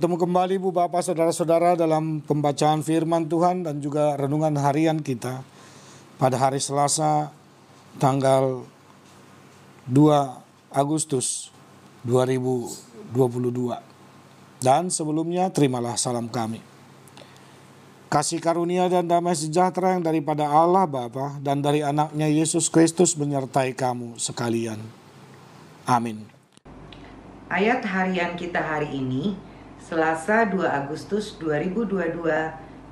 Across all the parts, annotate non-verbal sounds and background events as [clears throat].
Bertemu kembali Bu Bapak Saudara-saudara dalam pembacaan firman Tuhan dan juga renungan harian kita pada hari Selasa tanggal 2 Agustus 2022. Dan sebelumnya terimalah salam kami. Kasih karunia dan damai sejahtera yang daripada Allah Bapa dan dari anaknya Yesus Kristus menyertai kamu sekalian. Amin. Ayat harian kita hari ini Selasa 2 Agustus 2022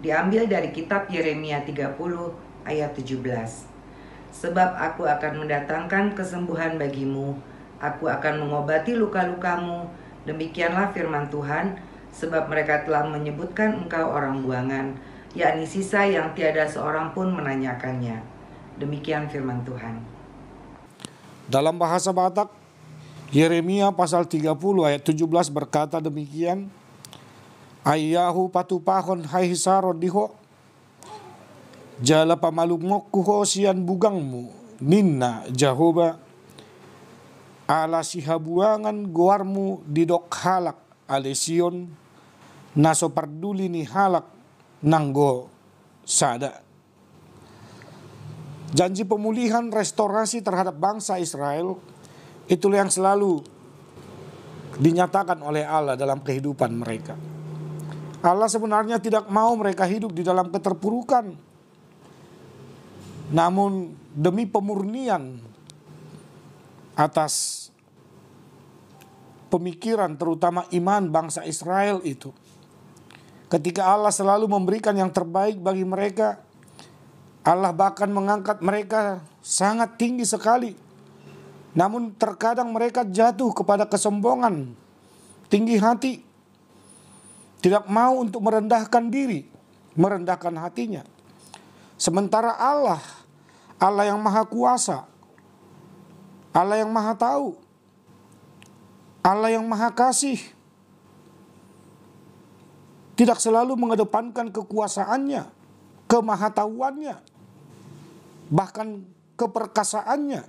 diambil dari kitab Yeremia 30 ayat 17. Sebab aku akan mendatangkan kesembuhan bagimu, aku akan mengobati luka-lukamu, demikianlah firman Tuhan, sebab mereka telah menyebutkan engkau orang buangan, yakni sisa yang tiada seorang pun menanyakannya. Demikian firman Tuhan. Dalam bahasa Batak, Yeremia pasal 30 ayat 17 berkata demikian, ayahu patupahon hai hisaro diho jala pamalumok kuho sian bugangmu ninna jahoba ala sihabuangan guarmu didok halak alesion naso parduli ni halak nanggo sada janji pemulihan restorasi terhadap bangsa Israel itulah yang selalu dinyatakan oleh Allah dalam kehidupan mereka Allah sebenarnya tidak mau mereka hidup di dalam keterpurukan. Namun demi pemurnian atas pemikiran terutama iman bangsa Israel itu. Ketika Allah selalu memberikan yang terbaik bagi mereka, Allah bahkan mengangkat mereka sangat tinggi sekali. Namun terkadang mereka jatuh kepada kesombongan, tinggi hati, tidak mau untuk merendahkan diri, merendahkan hatinya. Sementara Allah, Allah yang maha kuasa, Allah yang maha tahu, Allah yang maha kasih, tidak selalu mengedepankan kekuasaannya, kemahatauannya, bahkan keperkasaannya.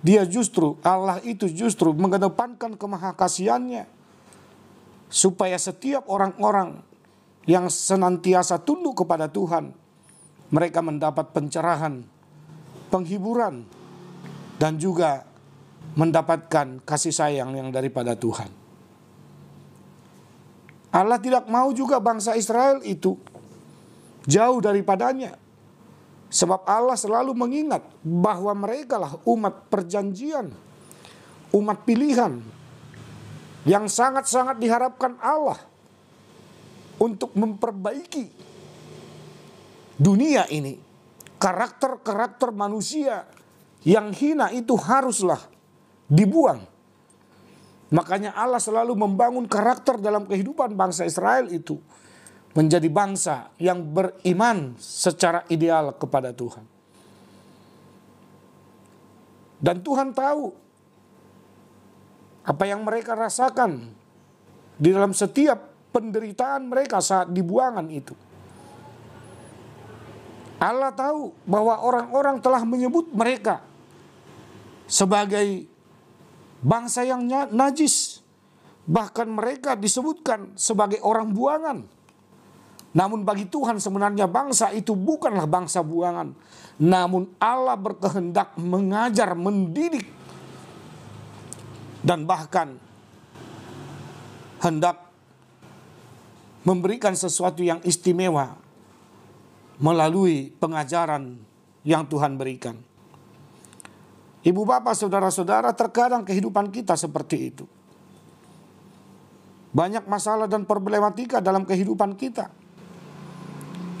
Dia justru, Allah itu justru mengedepankan kemahakasiannya, supaya setiap orang-orang yang senantiasa tunduk kepada Tuhan, mereka mendapat pencerahan, penghiburan, dan juga mendapatkan kasih sayang yang daripada Tuhan. Allah tidak mau juga bangsa Israel itu jauh daripadanya. Sebab Allah selalu mengingat bahwa merekalah umat perjanjian, umat pilihan, yang sangat-sangat diharapkan Allah untuk memperbaiki dunia ini. Karakter-karakter manusia yang hina itu haruslah dibuang. Makanya Allah selalu membangun karakter dalam kehidupan bangsa Israel itu menjadi bangsa yang beriman secara ideal kepada Tuhan. Dan Tuhan tahu apa yang mereka rasakan di dalam setiap penderitaan mereka saat dibuangan itu. Allah tahu bahwa orang-orang telah menyebut mereka sebagai bangsa yang najis. Bahkan mereka disebutkan sebagai orang buangan. Namun bagi Tuhan sebenarnya bangsa itu bukanlah bangsa buangan. Namun Allah berkehendak mengajar, mendidik dan bahkan hendak memberikan sesuatu yang istimewa melalui pengajaran yang Tuhan berikan. Ibu bapak, saudara-saudara, terkadang kehidupan kita seperti itu. Banyak masalah dan problematika dalam kehidupan kita.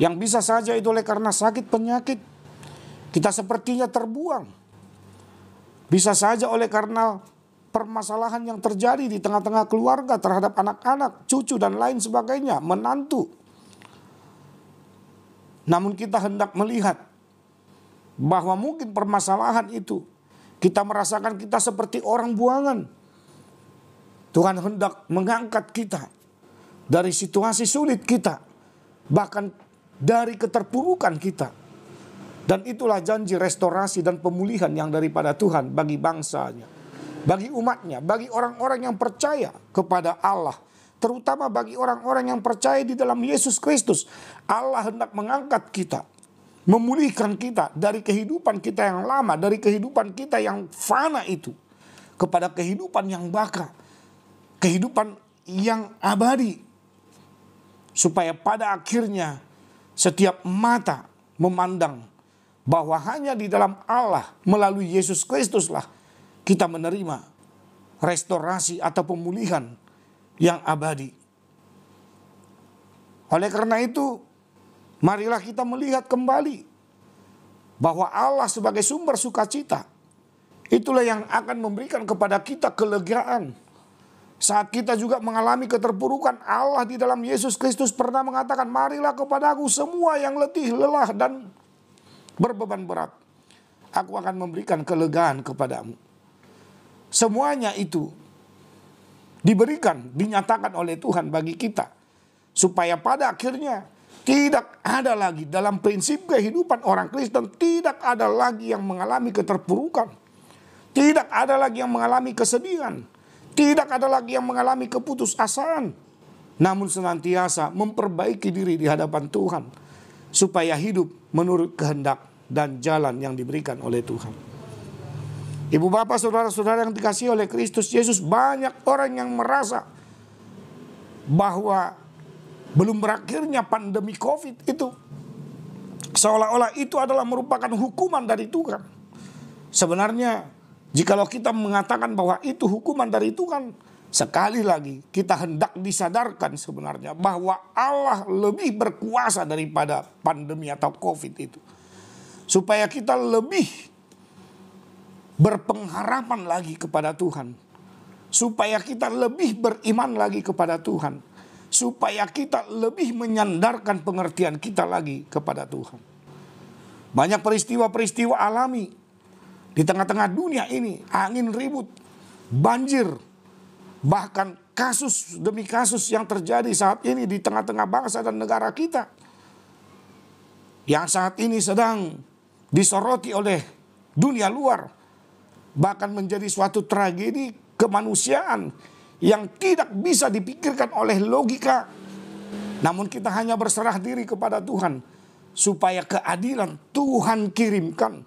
Yang bisa saja itu oleh karena sakit penyakit. Kita sepertinya terbuang. Bisa saja oleh karena permasalahan yang terjadi di tengah-tengah keluarga terhadap anak-anak, cucu dan lain sebagainya, menantu. Namun kita hendak melihat bahwa mungkin permasalahan itu kita merasakan kita seperti orang buangan. Tuhan hendak mengangkat kita dari situasi sulit kita, bahkan dari keterpurukan kita. Dan itulah janji restorasi dan pemulihan yang daripada Tuhan bagi bangsanya bagi umatnya, bagi orang-orang yang percaya kepada Allah, terutama bagi orang-orang yang percaya di dalam Yesus Kristus. Allah hendak mengangkat kita, memulihkan kita dari kehidupan kita yang lama, dari kehidupan kita yang fana itu kepada kehidupan yang bakar, kehidupan yang abadi. Supaya pada akhirnya setiap mata memandang bahwa hanya di dalam Allah melalui Yesus Kristuslah kita menerima restorasi atau pemulihan yang abadi. Oleh karena itu, marilah kita melihat kembali bahwa Allah sebagai sumber sukacita itulah yang akan memberikan kepada kita kelegaan. Saat kita juga mengalami keterpurukan, Allah di dalam Yesus Kristus pernah mengatakan, "Marilah kepadaku semua yang letih, lelah dan berbeban berat. Aku akan memberikan kelegaan kepadamu." Semuanya itu diberikan, dinyatakan oleh Tuhan bagi kita. Supaya pada akhirnya tidak ada lagi dalam prinsip kehidupan orang Kristen tidak ada lagi yang mengalami keterpurukan. Tidak ada lagi yang mengalami kesedihan. Tidak ada lagi yang mengalami keputusasaan. Namun senantiasa memperbaiki diri di hadapan Tuhan supaya hidup menurut kehendak dan jalan yang diberikan oleh Tuhan. Ibu bapak saudara-saudara yang dikasih oleh Kristus Yesus banyak orang yang merasa bahwa belum berakhirnya pandemi COVID itu. Seolah-olah itu adalah merupakan hukuman dari Tuhan. Sebenarnya jikalau kita mengatakan bahwa itu hukuman dari Tuhan, sekali lagi kita hendak disadarkan sebenarnya bahwa Allah lebih berkuasa daripada pandemi atau COVID itu. Supaya kita lebih berpengharapan lagi kepada Tuhan. Supaya kita lebih beriman lagi kepada Tuhan. Supaya kita lebih menyandarkan pengertian kita lagi kepada Tuhan. Banyak peristiwa-peristiwa alami di tengah-tengah dunia ini, angin ribut, banjir, bahkan kasus demi kasus yang terjadi saat ini di tengah-tengah bangsa dan negara kita. Yang saat ini sedang disoroti oleh dunia luar bahkan menjadi suatu tragedi kemanusiaan yang tidak bisa dipikirkan oleh logika. Namun kita hanya berserah diri kepada Tuhan supaya keadilan Tuhan kirimkan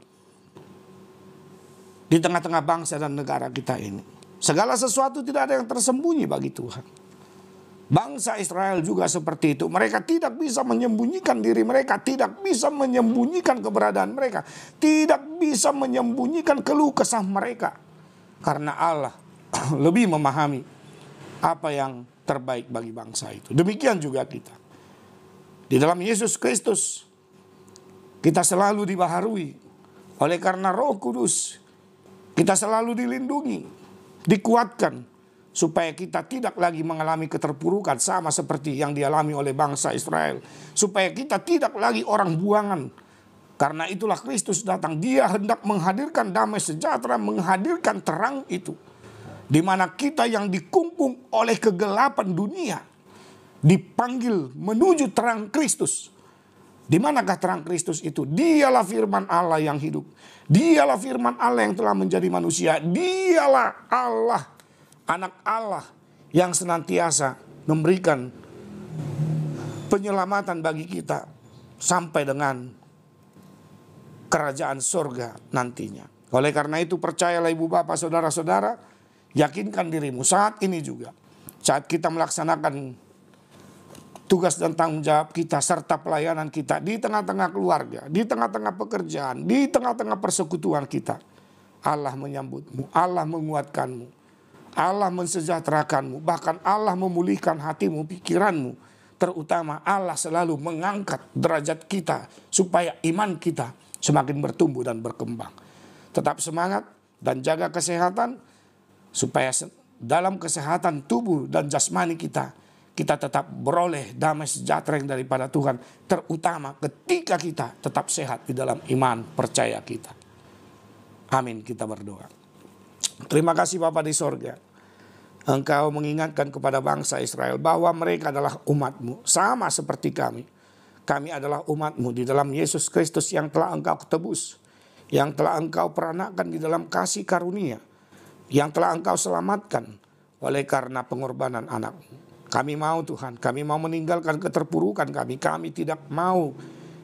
di tengah-tengah bangsa dan negara kita ini. Segala sesuatu tidak ada yang tersembunyi bagi Tuhan. Bangsa Israel juga seperti itu. Mereka tidak bisa menyembunyikan diri mereka, tidak bisa menyembunyikan keberadaan mereka, tidak bisa menyembunyikan keluh kesah mereka. Karena Allah [clears throat] lebih memahami apa yang terbaik bagi bangsa itu. Demikian juga kita. Di dalam Yesus Kristus kita selalu dibaharui oleh karena Roh Kudus. Kita selalu dilindungi, dikuatkan supaya kita tidak lagi mengalami keterpurukan sama seperti yang dialami oleh bangsa Israel, supaya kita tidak lagi orang buangan. Karena itulah Kristus datang, Dia hendak menghadirkan damai sejahtera, menghadirkan terang itu, di mana kita yang dikungkung oleh kegelapan dunia dipanggil menuju terang Kristus. Di manakah terang Kristus itu? Dialah firman Allah yang hidup. Dialah firman Allah yang telah menjadi manusia. Dialah Allah anak Allah yang senantiasa memberikan penyelamatan bagi kita sampai dengan kerajaan surga nantinya. Oleh karena itu percayalah ibu bapak saudara-saudara, yakinkan dirimu saat ini juga. Saat kita melaksanakan tugas dan tanggung jawab kita serta pelayanan kita di tengah-tengah keluarga, di tengah-tengah pekerjaan, di tengah-tengah persekutuan kita. Allah menyambutmu, Allah menguatkanmu. Allah mensejahterakanmu, bahkan Allah memulihkan hatimu, pikiranmu. Terutama Allah selalu mengangkat derajat kita supaya iman kita semakin bertumbuh dan berkembang. Tetap semangat dan jaga kesehatan supaya dalam kesehatan tubuh dan jasmani kita kita tetap beroleh damai sejahtera yang daripada Tuhan terutama ketika kita tetap sehat di dalam iman percaya kita. Amin kita berdoa. Terima kasih Bapak di sorga. Engkau mengingatkan kepada bangsa Israel bahwa mereka adalah umatmu, sama seperti kami. Kami adalah umatmu di dalam Yesus Kristus yang telah engkau tebus, yang telah engkau peranakan di dalam kasih karunia, yang telah engkau selamatkan oleh karena pengorbanan Anak. Kami mau Tuhan, kami mau meninggalkan keterpurukan kami, kami tidak mau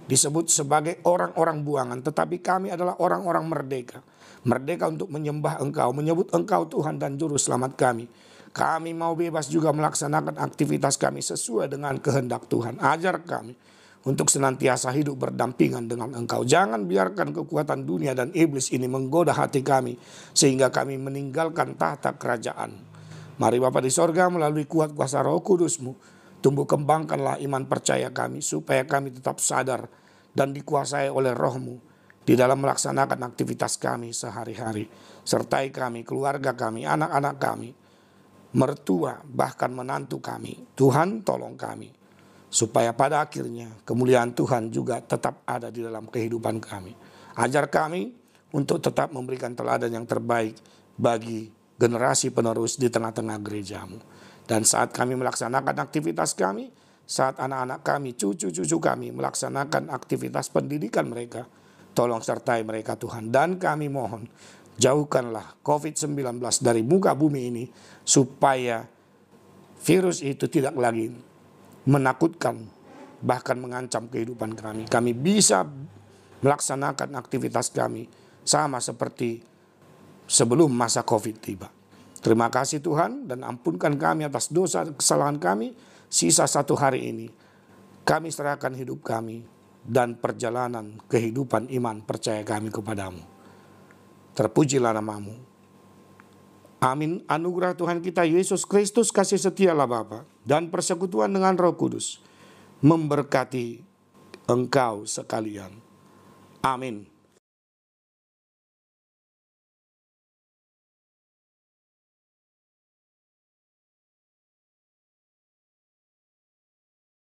disebut sebagai orang-orang buangan, tetapi kami adalah orang-orang merdeka. Merdeka untuk menyembah engkau, menyebut engkau Tuhan dan Juru Selamat kami kami mau bebas juga melaksanakan aktivitas kami sesuai dengan kehendak Tuhan. Ajar kami untuk senantiasa hidup berdampingan dengan Engkau. Jangan biarkan kekuatan dunia dan iblis ini menggoda hati kami sehingga kami meninggalkan tahta kerajaan. Mari Bapa di sorga melalui kuat kuasa roh kudusmu, tumbuh kembangkanlah iman percaya kami supaya kami tetap sadar dan dikuasai oleh rohmu di dalam melaksanakan aktivitas kami sehari-hari. Sertai kami, keluarga kami, anak-anak kami, mertua, bahkan menantu kami. Tuhan tolong kami. Supaya pada akhirnya kemuliaan Tuhan juga tetap ada di dalam kehidupan kami. Ajar kami untuk tetap memberikan teladan yang terbaik bagi generasi penerus di tengah-tengah gerejamu. Dan saat kami melaksanakan aktivitas kami, saat anak-anak kami, cucu-cucu kami melaksanakan aktivitas pendidikan mereka, tolong sertai mereka Tuhan. Dan kami mohon jauhkanlah COVID-19 dari muka bumi ini supaya virus itu tidak lagi menakutkan bahkan mengancam kehidupan kami. Kami bisa melaksanakan aktivitas kami sama seperti sebelum masa COVID tiba. Terima kasih Tuhan dan ampunkan kami atas dosa kesalahan kami sisa satu hari ini. Kami serahkan hidup kami dan perjalanan kehidupan iman percaya kami kepadamu. Terpujilah namamu. Amin. Anugerah Tuhan kita Yesus Kristus kasih setialah Bapa dan persekutuan dengan Roh Kudus memberkati engkau sekalian. Amin.